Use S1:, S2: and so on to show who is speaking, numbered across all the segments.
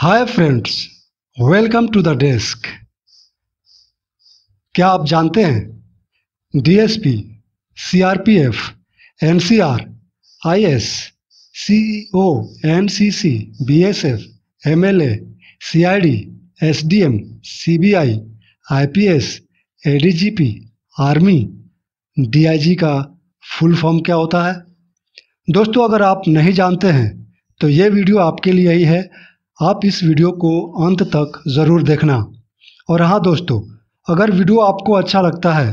S1: hi friends welcome to the desk क्या आप जानते हैं DSP, CRPF NCR, IAS, CEO, NCC, BSF, MLA, CID, SDM, CBI, IPS, ADGP, army DIG का full form क्या होता है दोस्तों अगर आप नहीं जानते हैं तो ये वीडियो आपके लिए ही है आप इस वीडियो को अंत तक ज़रूर देखना और हाँ दोस्तों अगर वीडियो आपको अच्छा लगता है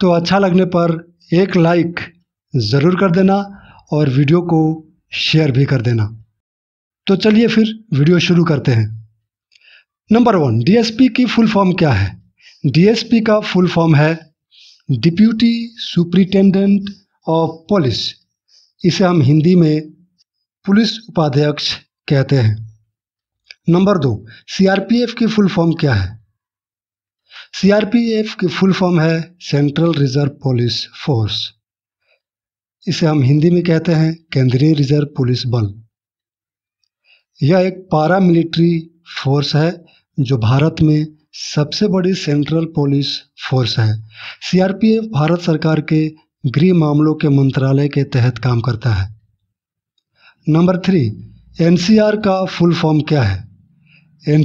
S1: तो अच्छा लगने पर एक लाइक ज़रूर कर देना और वीडियो को शेयर भी कर देना तो चलिए फिर वीडियो शुरू करते हैं नंबर वन डीएसपी की फुल फॉर्म क्या है डीएसपी का फुल फॉर्म है डिप्यूटी सुप्रिटेंडेंट ऑफ पुलिस इसे हम हिंदी में पुलिस उपाध्यक्ष कहते हैं नंबर दो सीआरपीएफ की फुल फॉर्म क्या है सीआरपीएफ की फुल फॉर्म है सेंट्रल रिजर्व पुलिस फोर्स इसे हम हिंदी में कहते हैं केंद्रीय रिजर्व पुलिस बल यह एक पारा मिलिट्री फोर्स है जो भारत में सबसे बड़ी सेंट्रल पुलिस फोर्स है सीआरपीएफ भारत सरकार के गृह मामलों के मंत्रालय के तहत काम करता है नंबर थ्री एनसीआर का फुल फॉर्म क्या है एन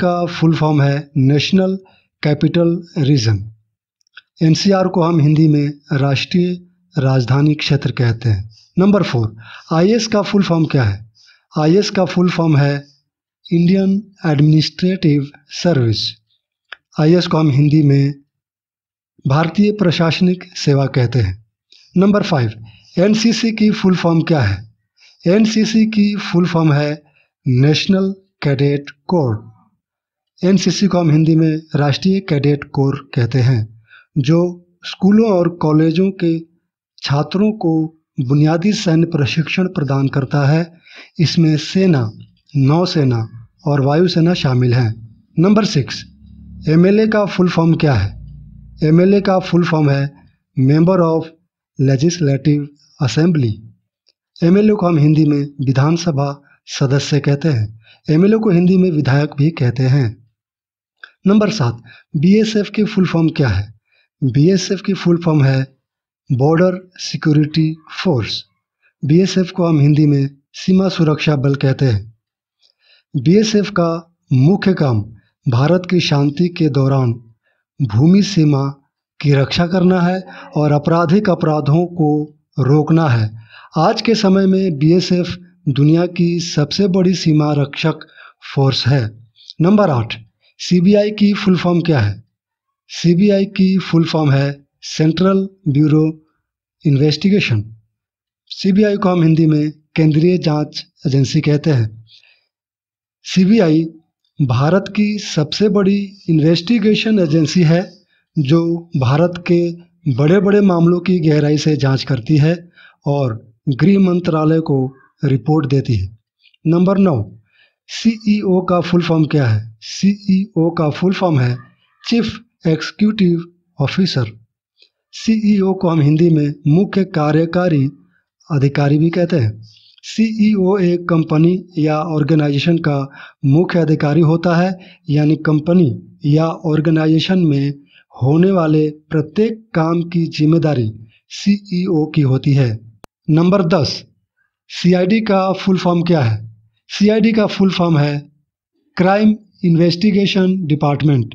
S1: का फुल फॉर्म है नेशनल कैपिटल रीजन एन को हम हिंदी में राष्ट्रीय राजधानी क्षेत्र कहते हैं नंबर फोर आई का फुल फॉर्म क्या है आई का फुल फॉर्म है इंडियन एडमिनिस्ट्रेटिव सर्विस आई को हम हिंदी में भारतीय प्रशासनिक सेवा कहते हैं नंबर फाइव एन की फुल फॉर्म क्या है एन की फुल फॉर्म है नेशनल कैडेट कोर एनसीसी को हम हिंदी में राष्ट्रीय कैडेट कोर कहते हैं जो स्कूलों और कॉलेजों के छात्रों को बुनियादी सैन्य प्रशिक्षण प्रदान करता है इसमें सेना नौसेना और वायुसेना शामिल हैं नंबर सिक्स एमएलए का फुल फॉर्म क्या है एमएलए का फुल फॉर्म है member of legislative assembly MLA को हम हिंदी में विधानसभा सदस्य कहते हैं एमएलए को हिंदी में विधायक भी कहते हैं नंबर सात बीएसएफ की फुल फॉर्म क्या है बीएसएफ की फुल फॉर्म है बॉर्डर सिक्योरिटी फोर्स बीएसएफ को हम हिंदी में सीमा सुरक्षा बल कहते हैं बीएसएफ का मुख्य काम भारत की शांति के दौरान भूमि सीमा की रक्षा करना है और आपराधिक अपराधों को रोकना है आज के समय में बीएसएफ दुनिया की सबसे बड़ी सीमा रक्षक फोर्स है नंबर आठ सीबीआई की फुल फॉर्म क्या है सीबीआई की फुल फॉर्म है सेंट्रल ब्यूरो इन्वेस्टिगेशन सीबीआई को हम हिंदी में केंद्रीय जांच एजेंसी कहते हैं सीबीआई भारत की सबसे बड़ी इन्वेस्टिगेशन एजेंसी है जो भारत के बड़े बड़े मामलों की गहराई से जांच करती है और गृह मंत्रालय को रिपोर्ट देती है नंबर नौ सीईओ e का फुल फॉर्म क्या है सीईओ e का फुल फॉर्म है चीफ एक्सक्यूटिव ऑफिसर सीईओ को हम हिंदी में मुख्य कार्यकारी अधिकारी भी कहते हैं सीईओ e एक कंपनी या ऑर्गेनाइजेशन का मुख्य अधिकारी होता है यानी कंपनी या ऑर्गेनाइजेशन में होने वाले प्रत्येक काम की जिम्मेदारी सीईओ की होती है नंबर दस सीआईडी का फुल फॉर्म क्या है सीआईडी का फुल फॉर्म है क्राइम इन्वेस्टिगेशन डिपार्टमेंट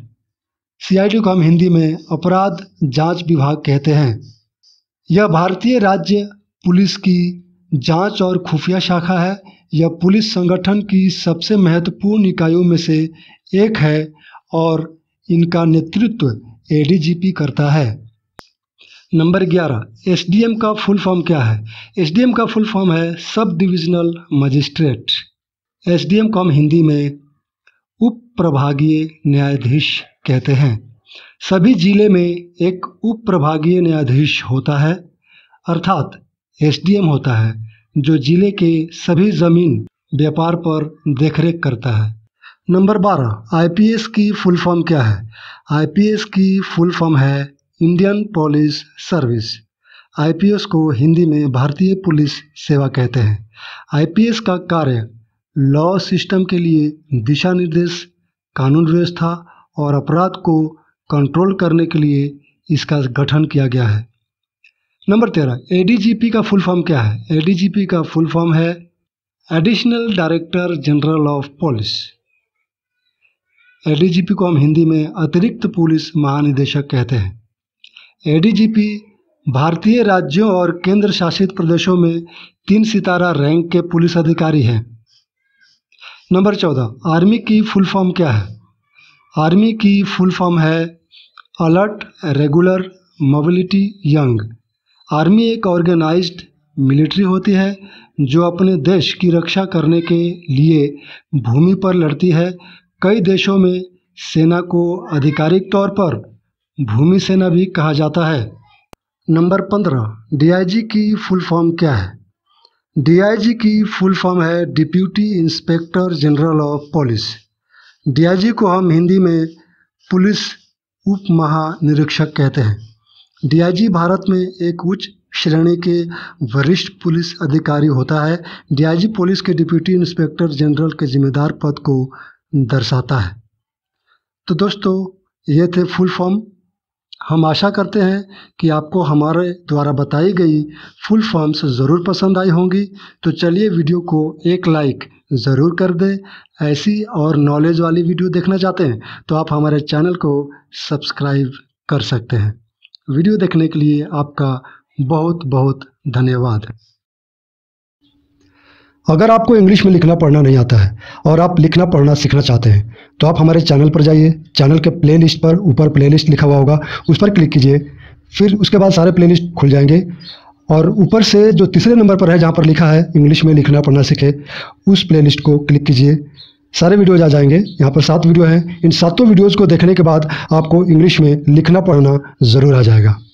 S1: सीआईडी को हम हिंदी में अपराध जांच विभाग कहते हैं यह भारतीय राज्य पुलिस की जांच और खुफिया शाखा है यह पुलिस संगठन की सबसे महत्वपूर्ण इकाइयों में से एक है और इनका नेतृत्व एडीजीपी करता है नंबर ग्यारह एसडीएम का फुल फॉर्म क्या है एसडीएम का फुल फॉर्म है सब डिविजनल मजिस्ट्रेट एसडीएम को हम हिंदी में उप प्रभागीय न्यायाधीश कहते हैं सभी जिले में एक उप प्रभागीय न्यायाधीश होता है अर्थात एसडीएम होता है जो जिले के सभी जमीन व्यापार पर देखरेख करता है नंबर बारह आईपीएस की फुल फॉर्म क्या है आईपीएस की फुल फॉर्म है इंडियन पुलिस सर्विस आईपीएस को हिंदी में भारतीय पुलिस सेवा कहते हैं आईपीएस का कार्य लॉ सिस्टम के लिए दिशा निर्देश कानून व्यवस्था और अपराध को कंट्रोल करने के लिए इसका गठन किया गया है नंबर तेरह एडीजीपी का फुल फॉर्म क्या है एडीजीपी का फुल फॉर्म है additional director general of police ADGP को हम हिंदी में अतिरिक्त पुलिस महानिदेशक कहते हैं एडीजीपी भारतीय राज्यों और केंद्र शासित प्रदेशों में तीन सितारा रैंक के पुलिस अधिकारी हैं नंबर चौदह आर्मी की फुल फॉर्म क्या है आर्मी की फुल फॉर्म है alert regular mobility young army एक ऑर्गेनाइज्ड मिलिट्री होती है जो अपने देश की रक्षा करने के लिए भूमि पर लड़ती है कई देशों में सेना को आधिकारिक तौर पर भूमि सेना भी कहा जाता है नंबर पंद्रह डीआईजी की फुल फॉर्म क्या है डीआईजी की फुल फॉर्म है deputy inspector general of police DIG को हम हिंदी में पुलिस उप महानिरीक्षक कहते हैं डीआईजी भारत में एक उच्च श्रेणी के वरिष्ठ पुलिस अधिकारी होता है डीआईजी पुलिस के डिप्यूटी इंस्पेक्टर जनरल के जिम्मेदार पद को दर्शाता है तो दोस्तों ये थे फुल फॉर्म हम आशा करते हैं कि आपको हमारे द्वारा बताई गई फुल फॉर्म्स ज़रूर पसंद आई होंगी तो चलिए वीडियो को एक लाइक ज़रूर कर दें ऐसी और नॉलेज वाली वीडियो देखना चाहते हैं तो आप हमारे चैनल को सब्सक्राइब कर सकते हैं वीडियो देखने के लिए आपका बहुत बहुत धन्यवाद अगर आपको इंग्लिश में लिखना पढ़ना नहीं आता है और आप लिखना पढ़ना सीखना चाहते हैं तो आप हमारे चैनल पर जाइए चैनल के प्लेलिस्ट पर ऊपर प्लेलिस्ट लिखा हुआ होगा उस पर क्लिक कीजिए फिर उसके बाद सारे प्लेलिस्ट खुल जाएंगे और ऊपर से जो तीसरे नंबर पर है जहाँ पर लिखा है इंग्लिश में लिखना पढ़ना सीखे उस प्ले को क्लिक कीजिए सारे वीडियोज आ जाएंगे यहाँ पर सात वीडियो हैं इन सातों वीडियोज़ को देखने के बाद आपको इंग्लिश में लिखना पढ़ना ज़रूर आ जाएगा